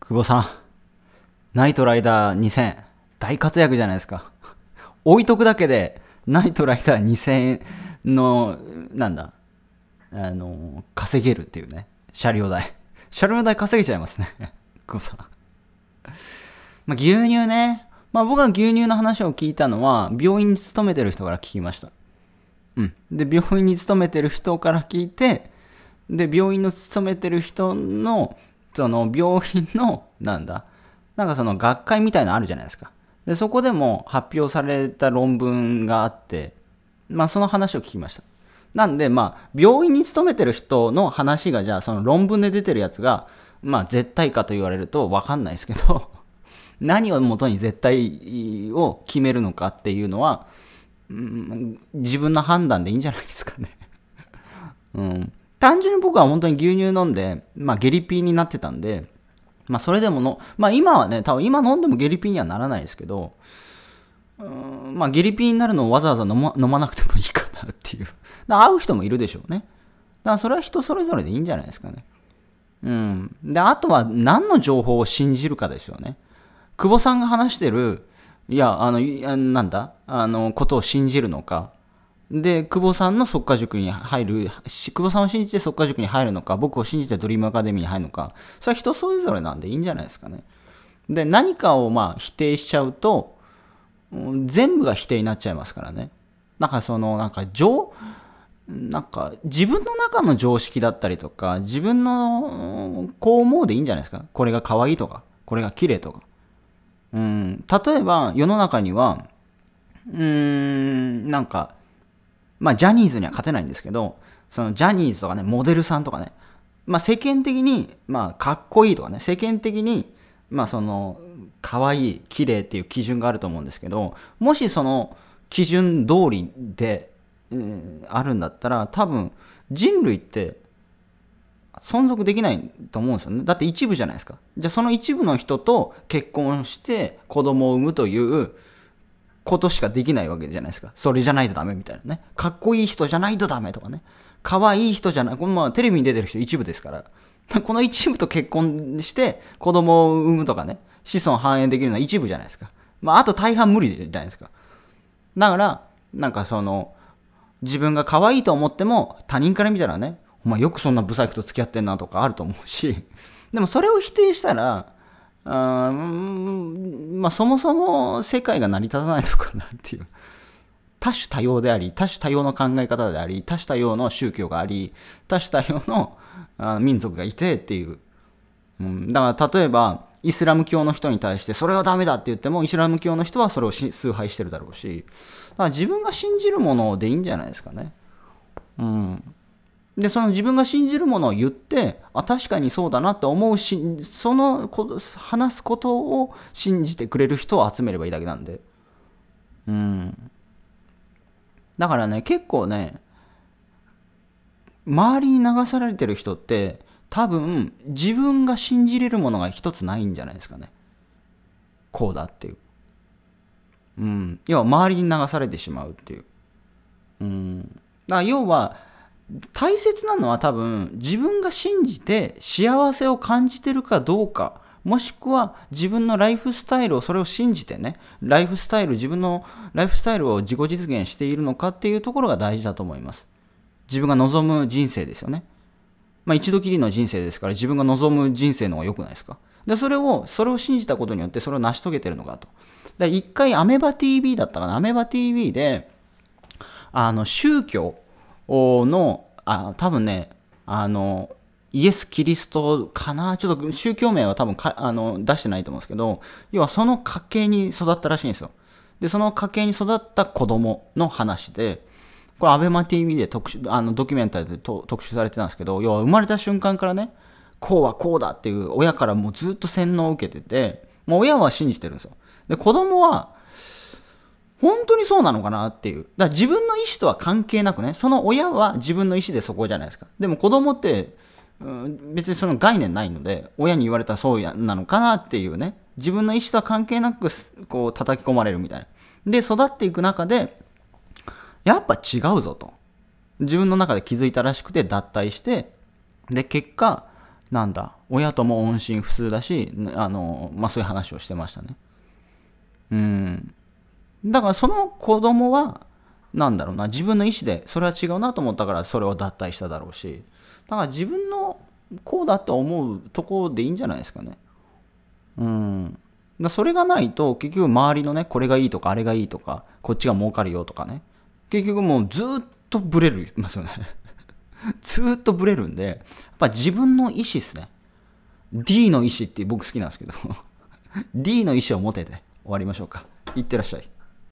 久保さん、ナイトライダー2000、大活躍じゃないですか。置いとくだけで、ナイトライダー2000の、なんだ、あの、稼げるっていうね、車両代。車両代稼げちゃいますね。久保さん。まあ、牛乳ね。まあ僕が牛乳の話を聞いたのは、病院に勤めてる人から聞きました。うん。で、病院に勤めてる人から聞いて、で、病院の勤めてる人の、その病院の、なんだ、なんかその学会みたいなのあるじゃないですか。で、そこでも発表された論文があって、まあその話を聞きました。なんで、まあ、病院に勤めてる人の話が、じゃあその論文で出てるやつが、まあ絶対かと言われるとわかんないですけど、何をもとに絶対を決めるのかっていうのは、うん、自分の判断でいいんじゃないですかね。うん。単純に僕は本当に牛乳飲んで、まあ、下痢ピーになってたんで、まあ、それでもの、まあ、今はね、多分今飲んでも下痢ピーにはならないですけど、うんまあ、下痢ピーになるのをわざわざ飲ま飲まなくてもいいかなっていう。だ会う人もいるでしょうね。だからそれは人それぞれでいいんじゃないですかね。うん。で、あとは何の情報を信じるかですよね。久保さんが話してる、いや、あの、なんだ、あの、ことを信じるのか、で、久保さんの即家塾に入る、久保さんを信じて即家塾に入るのか、僕を信じてドリームアカデミーに入るのか、それは人それぞれなんでいいんじゃないですかね。で、何かをまあ否定しちゃうと、全部が否定になっちゃいますからね。なんかその、なんか情、なんか自分の中の常識だったりとか、自分のこう思うでいいんじゃないですか。これが可愛いとか、これが綺麗とか。うん、例えば世の中には、うーん、なんか、まあ、ジャニーズには勝てないんですけど、そのジャニーズとかね、モデルさんとかね、まあ、世間的に、まあ、かっこいいとかね、世間的に、まあ、その、可愛い、綺麗っていう基準があると思うんですけど、もしその基準通りで、うん、あるんだったら、多分、人類って、存続できないと思うんですよね。だって一部じゃないですか。じゃあその一部の人と結婚して子供を産むということしかできないわけじゃないですか。それじゃないとダメみたいなね。かっこいい人じゃないとダメとかね。可愛いい人じゃない。このまあテレビに出てる人一部ですから。この一部と結婚して子供を産むとかね、子孫繁栄できるのは一部じゃないですか。まあ、あと大半無理じゃないですか。だから、なんかその、自分が可愛いと思っても他人から見たらね、お前よくそんなブサイクと付き合ってんなとかあると思うし、でもそれを否定したら、あまあ、そもそも世界が成り立たないのかなっていう。多種多様であり、多種多様の考え方であり、多種多様の宗教があり、多種多様のあ民族がいてっていう。うん、だから例えば、イスラム教の人に対してそれはダメだって言ってもイスラム教の人はそれを崇拝してるだろうしだから自分が信じるものでいいんじゃないですかねうんで、その自分が信じるものを言って、あ、確かにそうだなと思うし、その話すことを信じてくれる人を集めればいいだけなんで。うん。だからね、結構ね、周りに流されてる人って、多分自分が信じれるものが一つないんじゃないですかね。こうだっていう。うん。要は周りに流されてしまうっていう。うん。だから要は大切なのは多分自分が信じて幸せを感じてるかどうかもしくは自分のライフスタイルをそれを信じてねライフスタイル自分のライフスタイルを自己実現しているのかっていうところが大事だと思います自分が望む人生ですよねまあ一度きりの人生ですから自分が望む人生の方が良くないですかでそれをそれを信じたことによってそれを成し遂げてるのかと一回アメバ TV だったかなアメバ TV であの宗教の、あ多分ね、あの、イエス・キリストかなちょっと宗教名は多分あの出してないと思うんですけど、要はその家系に育ったらしいんですよ。で、その家系に育った子供の話で、これ、アベマ TV で特殊あのドキュメンタリーで特集されてたんですけど、要は生まれた瞬間からね、こうはこうだっていう親からもうずっと洗脳を受けてて、もう親は信じてるんですよ。で、子供は本当にそうなのかなっていう。だから自分の意思とは関係なくね、その親は自分の意思でそこじゃないですか。でも子供って、うん、別にその概念ないので、親に言われたらそうなのかなっていうね、自分の意思とは関係なく、こう、叩き込まれるみたいな。で、育っていく中で、やっぱ違うぞと。自分の中で気づいたらしくて、脱退して、で、結果、なんだ、親とも音信不通だし、あの、まあ、そういう話をしてましたね。うん。だからその子供は、なんだろうな、自分の意思で、それは違うなと思ったからそれを脱退しただろうし、だから自分のこうだと思うとこでいいんじゃないですかね。うん。だそれがないと、結局周りのね、これがいいとか、あれがいいとか、こっちが儲かるよとかね、結局もうずっとブレるますよね。ずっとブレるんで、やっぱ自分の意思ですね。D の意思って僕好きなんですけど D の意思を持てて終わりましょうか。いってらっしゃい。